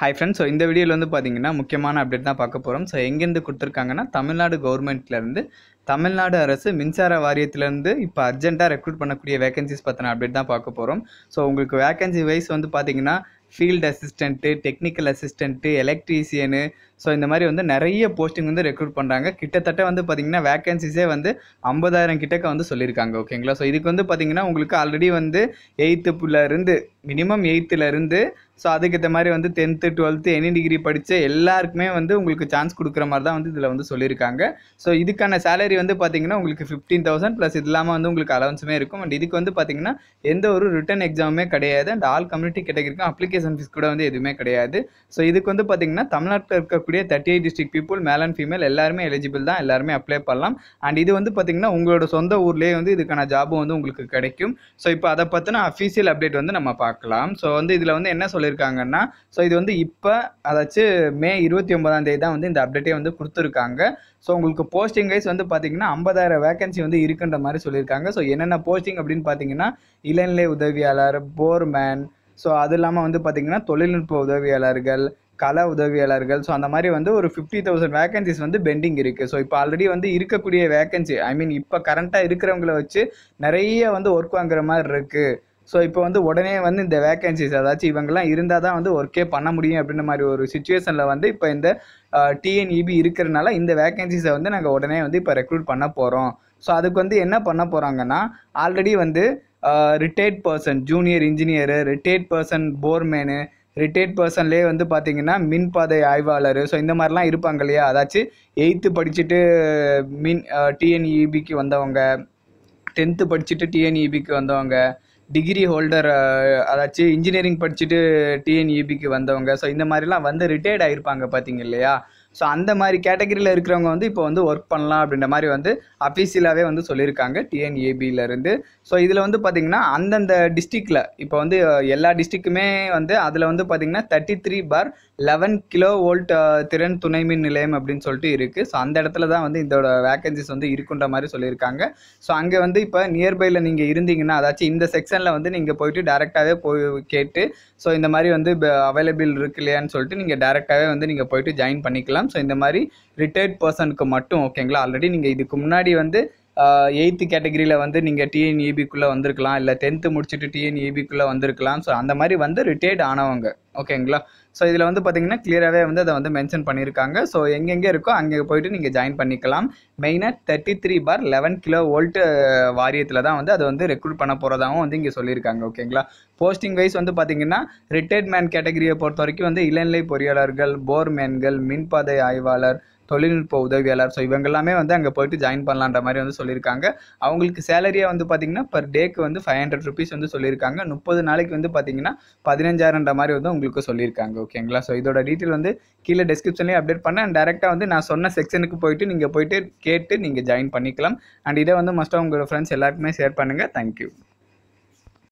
hi friends so இந்த வீடியோவில் வந்து பார்த்தீங்கன்னா முக்கியமான அப்டேட் தான் பார்க்க போகிறோம் ஸோ எங்கேருந்து கொடுத்துருக்காங்கன்னா தமிழ்நாடு கவர்மெண்ட்லேருந்து தமிழ்நாடு அரசு மின்சார வாரியத்திலேருந்து இப்போ அர்ஜென்ட்டாக ரெக்ரூட் பண்ணக்கூடிய வேகன்சிஸ் பற்றின அப்டேட் தான் பார்க்க போகிறோம் ஸோ உங்களுக்கு வேகன்சி வைஸ் வந்து பார்த்தீங்கன்னா field assistant technical assistant electrician so இந்த மாதிரி வந்து நிறைய போஸ்டிங் வந்து ரெக்ரூட் பண்ணுறாங்க கிட்டத்தட்ட வந்து பார்த்திங்கன்னா வேக்கன்சிஸே வந்து ஐம்பதாயிரம் கிட்டக்க வந்து சொல்லியிருக்காங்க ஓகேங்களா ஸோ இதுக்கு வந்து பார்த்திங்கன்னா உங்களுக்கு ஆல்ரெடி வந்து எயித்துலேருந்து மினிமம் எயித்துலேருந்து ஸோ அதுக்கேற்ற மாதிரி வந்து டென்த்து டுவெல்த்து எனி டிகிரி படித்த எல்லாருக்குமே வந்து உங்களுக்கு சான்ஸ் கொடுக்குற மாதிரி தான் வந்து இதில் வந்து சொல்லியிருக்காங்க ஸோ இதுக்கான சேலரி வந்து பார்த்திங்கன்னா உங்களுக்கு ஃபிஃப்டீன் தௌசண்ட் ப்ளஸ் இல்லாமல் வந்து உங்களுக்கு அலவன்ஸுமே இருக்கும் அண்ட் இதுக்கு வந்து பார்த்திங்கன்னா எந்த ஒரு ரிட்டன் எக்ஸாமுமே கிடையாது அண்ட் ஆல் கம்யூனிட்டி கேட்டகிரிக்கும் அப்ளிகேஷன் ஃபீஸ் கூட வந்து எதுவுமே கிடையாது ஸோ இதுக்கு வந்து பார்த்திங்கன்னா தமிழ்நாட்டில் இருக்க இருக்கக்கூடிய thirty eight district people male and female எல்லாருமே எலிஜிபிள் தான் எல்லாருமே அப்ளை பண்ணலாம் அண்ட் இது வந்து பார்த்திங்கன்னா உங்களோட சொந்த ஊர்லேயே வந்து இதுக்கான ஜாபும் வந்து உங்களுக்கு கிடைக்கும் ஸோ இப்போ அதை பற்றின அஃபீஷியல் அப்டேட் வந்து நம்ம பார்க்கலாம் ஸோ வந்து இதில் வந்து என்ன சொல்லியிருக்காங்கன்னா ஸோ இது வந்து இப்போ அதாச்சு மே இருபத்தி ஒன்பதாம் தேதி தான் வந்து இந்த அப்டேட்டே வந்து கொடுத்துருக்காங்க ஸோ உங்களுக்கு போஸ்டிங் வைஸ் வந்து பார்த்தீங்கன்னா ஐம்பதாயிரம் வேகன்சி வந்து இருக்குன்ற மாதிரி சொல்லியிருக்காங்க ஸோ என்னென்ன போஸ்டிங் அப்படின்னு பார்த்தீங்கன்னா இளநிலை உதவியாளர் போர்மேன் ஸோ அது இல்லாமல் வந்து பார்த்திங்கன்னா தொழில்நுட்ப உதவியாளர்கள் கள உதவியாளர்கள் ஸோ அந்த மாதிரி வந்து ஒரு ஃபிஃப்டி தௌசண்ட் வேகன்சிஸ் வந்து பெண்டிங் இருக்குது ஸோ இப்போ ஆல்ரெடி வந்து இருக்கக்கூடிய வேகன்சி ஐ மீன் இப்போ கரண்ட்டாக இருக்கிறவங்கள வச்சு நிறைய வந்து ஒர்க் வாங்குற மாதிரி இருக்குது ஸோ இப்போ வந்து உடனே வந்து இந்த வேகன்சிஸ் ஏதாச்சும் இவங்கெல்லாம் இருந்தால் தான் வந்து ஒர்க்கே பண்ண முடியும் அப்படின்ற மாதிரி ஒரு சுச்சுவேஷனில் வந்து இப்போ இந்த டிஎன்இபி e இருக்கிறனால இந்த வேகன்சிஸை வந்து நாங்கள் உடனே வந்து இப்போ ரெக்ரூட் பண்ண போகிறோம் ஸோ அதுக்கு வந்து என்ன பண்ண போகிறாங்கன்னா ஆல்ரெடி வந்து retired person junior engineer retired person foreman retired பர்சன்லேயே வந்து பார்த்தீங்கன்னா மின் பாதை ஆய்வாளர் ஸோ இந்த மாதிரிலாம் இருப்பாங்க இல்லையா அதாச்சு எயித்து படிச்சுட்டு மின் டிஎன்இபிக்கு e வந்தவங்க டென்த்து படிச்சுட்டு டிஎன்இபிக்கு e வந்தவங்க டிகிரி ஹோல்டர் அதாச்சு இன்ஜினியரிங் படிச்சுட்டு டிஎன்இபிக்கு e வந்தவங்க ஸோ இந்த மாதிரிலாம் வந்து ரிட்டையர்ட் ஆகிருப்பாங்க பார்த்தீங்க இல்லையா ஸோ அந்த மாதிரி கேட்டகரியில் இருக்கிறவங்க வந்து இப்போ வந்து ஒர்க் பண்ணலாம் அப்படின்ற மாதிரி வந்து அஃபீஷியலாகவே வந்து சொல்லியிருக்காங்க டிஎன்ஏபியிலேருந்து ஸோ இதில் வந்து பார்த்திங்கன்னா அந்தந்த டிஸ்ட்ரிக்டில் இப்போ வந்து எல்லா டிஸ்ட்ரிக்குமே வந்து அதில் வந்து பார்த்திங்கன்னா thirty three bar eleven kilo volt திறன் துணை மின் நிலையம் அப்படின்னு சொல்லிட்டு இருக்குது ஸோ அந்த இடத்துல தான் வந்து இதோட வேக்கன்சிஸ் வந்து இருக்குன்ற மாதிரி சொல்லியிருக்காங்க ஸோ அங்கே வந்து இப்போ நியர்பையில் நீங்கள் இருந்தீங்கன்னா அதாச்சும் இந்த செக்ஷனில் வந்து நீங்கள் போயிட்டு டேரெக்டாகவே போய் கேட்டு ஸோ இந்த மாதிரி வந்து அவைலபிள் இருக்கு இல்லையான்னு சொல்லிட்டு நீங்கள் டேரெக்டாகவே வந்து நீங்கள் போயிட்டு ஜாயின் பண்ணிக்கலாம் ஸோ இந்த மாதிரி ரிட்டையர்ட் பர்சனுக்கு மட்டும் ஓகேங்களா ஆல்ரெடி நீங்கள் இதுக்கு முன்னாடி வந்து எயித்து கேட்டகரியில் வந்து நீங்கள் டிஎன்இபிக்குள்ளே e வந்திருக்கலாம் இல்லை டென்த்து முடிச்சுட்டு டிஎன்இபிக்குள்ளே e வந்திருக்கலாம் ஸோ அந்த மாதிரி வந்து ரிட்டையர்ட் ஆனவங்க ஓகேங்களா ஸோ இதில் வந்து பார்த்தீங்கன்னா கிளியராகவே வந்து அதை வந்து மென்ஷன் பண்ணியிருக்காங்க ஸோ எங்கெங்கே இருக்கோ அங்கே போயிட்டு நீங்கள் ஜாயின் பண்ணிக்கலாம் மெயினாக thirty three bar eleven kilo volt வாரியத்தில் தான் வந்து அதை வந்து ரெக்ரூட் பண்ண போகிறதாகவும் வந்து இங்கே சொல்லியிருக்காங்க ஓகேங்களா போஸ்டிங் வைஸ் வந்து பார்த்தீங்கன்னா ரிட்டையர்ட் மேன் கேட்டகரியை பொறுத்த வரைக்கும் வந்து இளநிலை பொறியாளர்கள் போர்மேன்கள் மின்பாதை ஆய்வாளர் தொழில்நுட்ப உதவியாளர் ஸோ இவங்க எல்லாமே வந்து அங்கே போயிட்டு ஜாயின் பண்ணலான்ற மாதிரி வந்து சொல்லியிருக்காங்க அவங்களுக்கு சேலரியாக வந்து பார்த்திங்கன்னா பர் டேக்கு வந்து ஃபைவ் ஹண்ட்ரட் ருபீஸ் வந்து சொல்லியிருக்காங்க முப்பது நாளைக்கு வந்து பார்த்திங்கன்னா பதினஞ்சாயிரன்ற மாதிரி வந்து உங்களுக்கு சொல்லியிருக்காங்க ஓகேங்களா ஸோ இதோட டீட்டெயில் வந்து கீழே டிஸ்கிரிப்ஷன்லேயே அப்டேட் பண்ணேன் டேரெக்டாக வந்து நான் சொன்ன செக்ஷனுக்கு போயிட்டு நீங்கள் போயிட்டு கேட்டு நீங்கள் ஜாயின் பண்ணிக்கலாம் அண்ட் இதை வந்து மஸ்ட்டாக உங்களோட ஃப்ரெண்ட்ஸ் எல்லாருக்குமே ஷேர் பண்ணுங்கள் தேங்க்யூ